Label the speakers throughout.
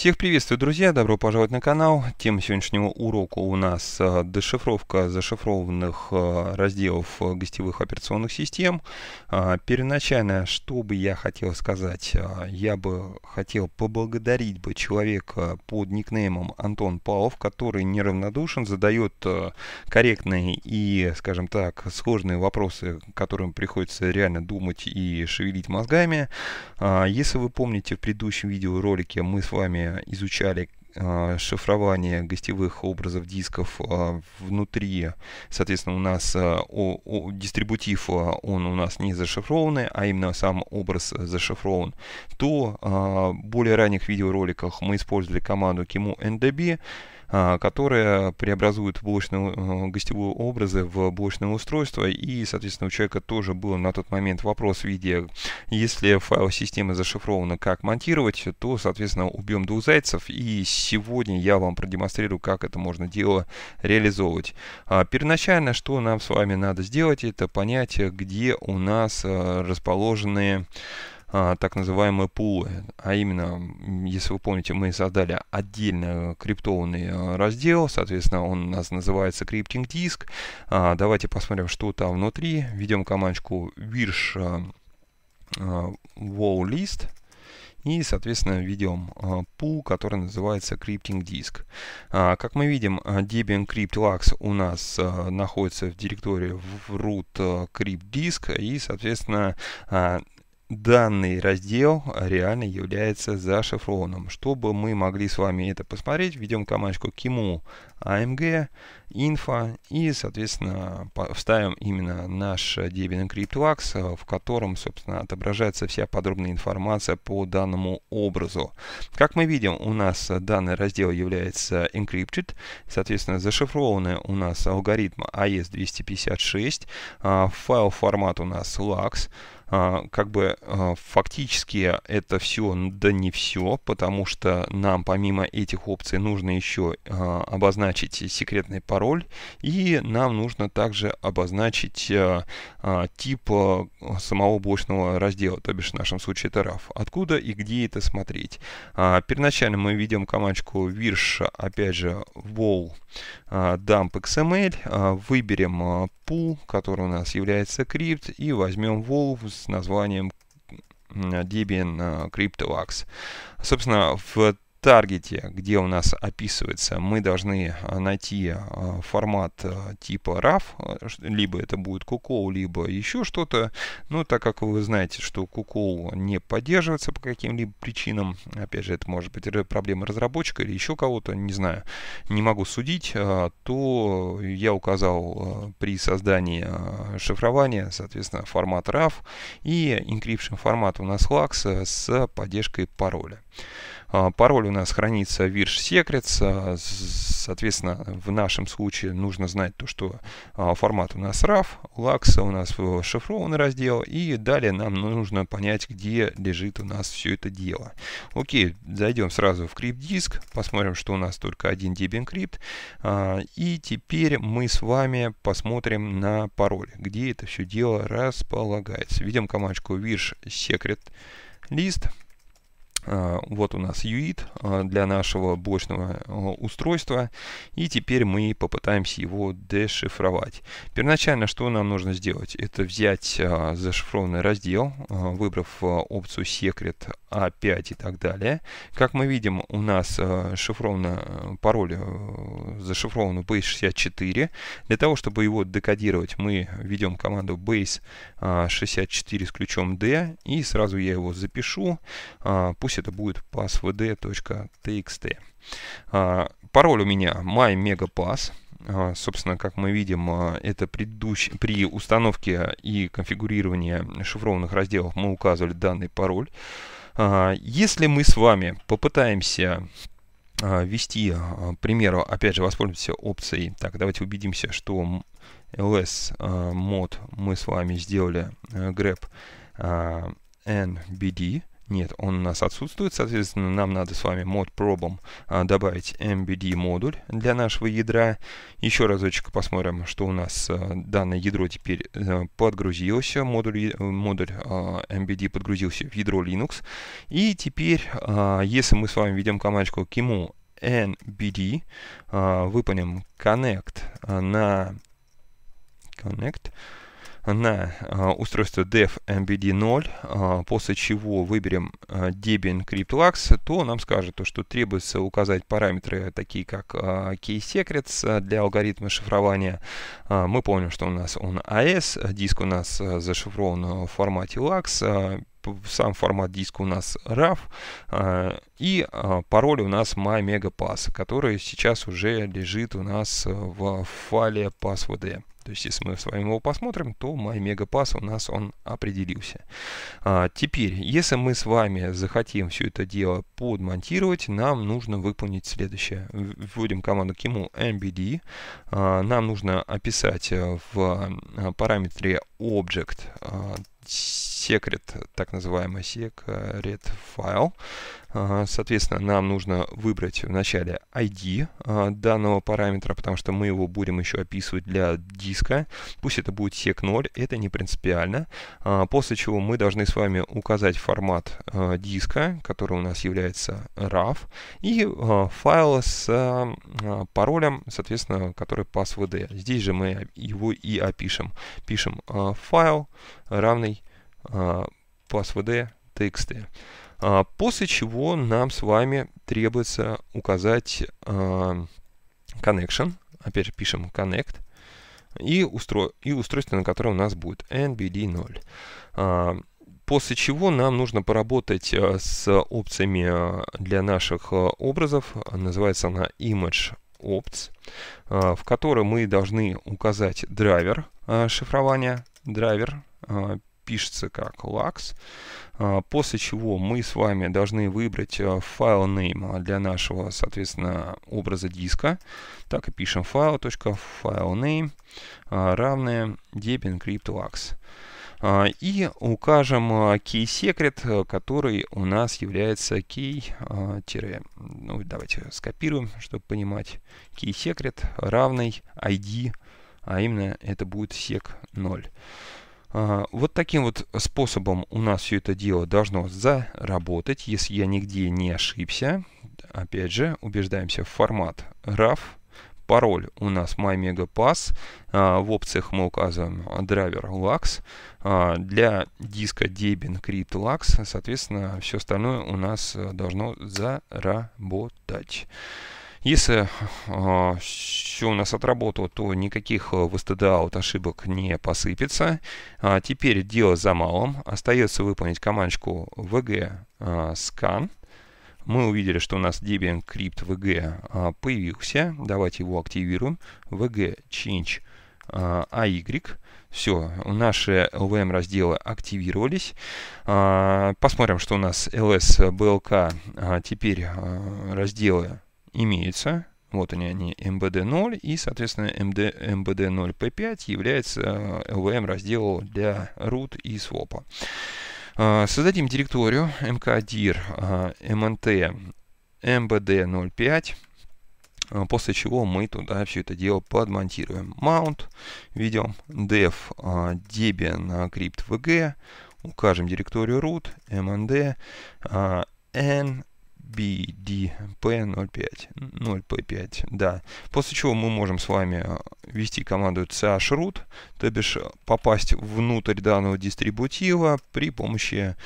Speaker 1: Всех приветствую, друзья! Добро пожаловать на канал. Тема сегодняшнего урока у нас э, дешифровка зашифрованных э, разделов э, гостевых операционных систем. Первоначально, что бы я хотел сказать? Я бы хотел поблагодарить бы человека под никнеймом Антон Павлов, который неравнодушен, задает корректные и, скажем так, сложные вопросы, которым приходится реально думать и шевелить мозгами. Если вы помните, в предыдущем видеоролике мы с вами изучали а, шифрование гостевых образов дисков а, внутри. Соответственно, у нас а, о, о, дистрибутив, он у нас не зашифрованный, а именно сам образ зашифрован. То в более ранних видеороликах мы использовали команду kemu ndb, а, которая преобразует блочные э, гостевые образы в блочные устройства. И, соответственно, у человека тоже был на тот момент вопрос в виде, если файл системы зашифрована, как монтировать, то, соответственно, убьем двух зайцев. И сегодня я вам продемонстрирую, как это можно дело реализовывать. А, первоначально, что нам с вами надо сделать, это понять, где у нас э, расположены а, так называемые пулы. А именно, если вы помните, мы создали отдельно э, криптованный э, раздел, соответственно, он у нас называется криптинг диск. А, давайте посмотрим, что там внутри. Ведем командочку virsh э, wow list. И, соответственно, ведем пул, который называется Crypting Disk. А, как мы видим, Debian Crypt у нас находится в директории в root Crypt И, соответственно, данный раздел реально является зашифрованным. Чтобы мы могли с вами это посмотреть, введем командочку kimu amg инфо и, соответственно, вставим именно наш Debian CryptoAx, в котором, собственно, отображается вся подробная информация по данному образу. Как мы видим, у нас данный раздел является encrypted, соответственно, зашифрованный у нас алгоритм AES-256, а а, файл формат у нас LAX, а, как бы фактически это все, да не все, потому что нам помимо этих опций нужно еще обозначить секретный пароль пароль. И нам нужно также обозначить э, а, тип э, самого блочного раздела, то бишь в нашем случае это RAF. Откуда и где это смотреть? А, первоначально мы видим командочку virsh, опять же, wall а, dump XML, выберем pool, который у нас является крипт, и возьмем wall с названием Debian э, CryptoVax. Собственно, в таргете, где у нас описывается, мы должны а, найти а, формат а, типа RAF, либо это будет QCO, либо еще что-то. Но так как вы знаете, что QCO не поддерживается по каким-либо причинам, опять же, это может быть проблема разработчика или еще кого-то, не знаю, не могу судить, то я указал при создании шифрования, соответственно, формат RAF и encryption формат у нас LAX с поддержкой пароля. А, пароль у нас хранится Virsh Secrets. А, соответственно, в нашем случае нужно знать то, что а, формат у нас RAF, LAX у нас шифрованный раздел. И далее нам нужно понять, где лежит у нас все это дело. Окей, зайдем сразу в Crypt диск, посмотрим, что у нас только один Debian Encrypt. И теперь мы с вами посмотрим на пароль, где это все дело располагается. Ведем командочку virsh secret list. А, вот у нас UID а, для нашего блочного а, устройства. И теперь мы попытаемся его дешифровать. Первоначально что нам нужно сделать? Это взять зашифрованный раздел, выбрав опцию Secret, A5 и так далее. Как мы видим, у нас шифровано пароль э, зашифрован в base64. Для того, чтобы его декодировать, мы ведем команду base64 с ключом D. И сразу я его запишу. Пусть это будет passvd.txt. А, пароль у меня mymegapass. А, собственно, как мы видим, а, это предыдущ... при установке и конфигурировании шифрованных разделов мы указывали данный пароль. Если мы с вами попытаемся ввести, к примеру, опять же, воспользуемся опцией. Так, давайте убедимся, что ls мод мы с вами сделали grep э, nbd. Нет, он у нас отсутствует, соответственно, нам надо с вами мод пробом а, добавить MBD модуль для нашего ядра. Еще разочек посмотрим, что у нас а, данное ядро теперь э, подгрузилось, модуль, э, модуль а, MBD подгрузился в ядро Linux. И теперь, если мы с вами ведем командочку kimu nbd, выполним connect на connect, на а, устройство dev mbd0, а, после чего выберем а, Debian CryptLux, то нам скажет, то, что требуется указать параметры, такие как key secrets для алгоритма шифрования. Мы помним, что у нас он AS, диск у нас зашифрован в формате LUX, сам формат диска у нас RAV, э, и э, пароль у нас MyMegaPass, который сейчас уже лежит у нас э, в файле passwd. То есть, если мы с вами его посмотрим, то MyMegaPass у нас он определился. А, теперь, если мы с вами захотим все это дело подмонтировать, нам нужно выполнить следующее. Вводим команду Kimul MBD. А, нам нужно описать в параметре Object секрет, так называемый секрет файл, Соответственно, нам нужно выбрать вначале ID а, данного параметра, потому что мы его будем еще описывать для диска. Пусть это будет sec0, это не принципиально. А, после чего мы должны с вами указать формат а, диска, который у нас является RAW и файл с паролем, соответственно, который passwd. Здесь же мы его и опишем. Пишем файл равный passwd txt. А, после чего нам с вами требуется указать а, connection. Опять же пишем connect. И, устро... и устройство, на которое у нас будет NBD0 а, после чего нам нужно поработать с опциями для наших образов. Называется она Image Opts, в которой мы должны указать драйвер шифрования, драйвер пишется как LUX. А, после чего мы с вами должны выбрать а, файл name а, для нашего, соответственно, образа диска. Так и пишем файл, точка, файл name равное depencrypt.lux. И укажем key secret, который у нас является key- ну, давайте скопируем, чтобы понимать. Key secret равный ID, а именно это будет sec 0. Вот таким вот способом у нас все это дело должно заработать, если я нигде не ошибся. Опять же, убеждаемся в формат RAF. Пароль у нас MyMegaPass. А, в опциях мы указываем драйвер LUX. А, для диска Debian Crit LUX, соответственно, все остальное у нас э, должно заработать. Если а, все у нас отработало, то никаких а, в ошибок не посыпется. А, теперь дело за малым. Остается выполнить командочку vg scan. Мы увидели, что у нас Debian Crypt VG появился. Давайте его активируем. VG Change AY. Все, наши LVM разделы активировались. Посмотрим, что у нас LS, BLK, теперь разделы имеется, Вот они, они MBD0 и, соответственно, MD, MBD0P5 является LVM э, раздел для root и swap. А, создадим директорию mkdir mnt mbd05, после чего мы туда все это дело подмонтируем. Mount ведем, dev debian cryptvg, укажем директорию root, mnd, а, n bdp05, 0p5, да. После чего мы можем с вами ввести э, команду chroot, то бишь э, попасть внутрь данного дистрибутива при помощи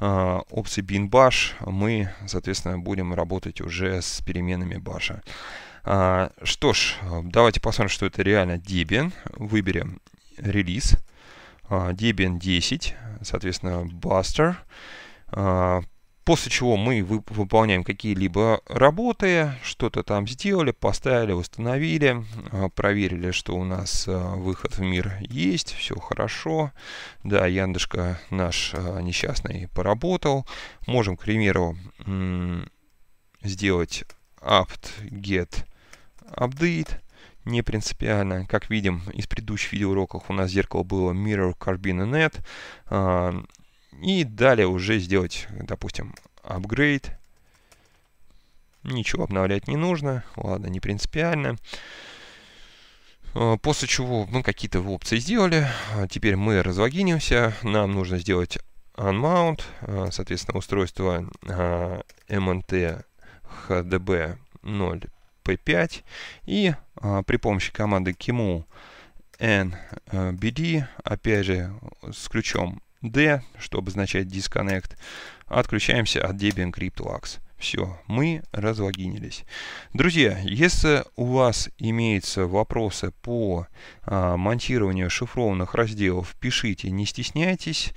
Speaker 1: э, опции binbash. Мы, соответственно, будем работать уже с переменами баша. А, что ж, э, давайте посмотрим, что это реально Debian. Выберем релиз. А, Debian 10, соответственно, Buster. А, После чего мы выполняем какие-либо работы, что-то там сделали, поставили, установили, а, проверили, что у нас а, выход в мир есть, все хорошо. Да, Яндышка наш а, несчастный поработал. Можем, к примеру, сделать apt get update не принципиально. Как видим, из предыдущих видеоуроков у нас зеркало было Mirror Carbine Net. И далее уже сделать, допустим, апгрейд. Ничего обновлять не нужно. Ладно, не принципиально. А, после чего мы какие-то опции сделали. А, теперь мы разлогинимся. Нам нужно сделать unmount. А, соответственно, устройство MNT HDB 0P5. И при помощи команды kemu nbd, опять же, с ключом D, что обозначает disconnect, отключаемся от Debian CryptoLux. Все, мы разлогинились. Друзья, если у вас имеются вопросы по а, монтированию шифрованных разделов, пишите, не стесняйтесь.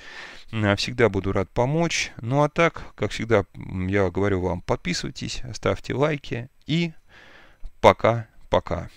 Speaker 1: Всегда буду рад помочь. Ну а так, как всегда, я говорю вам, подписывайтесь, ставьте лайки и пока-пока.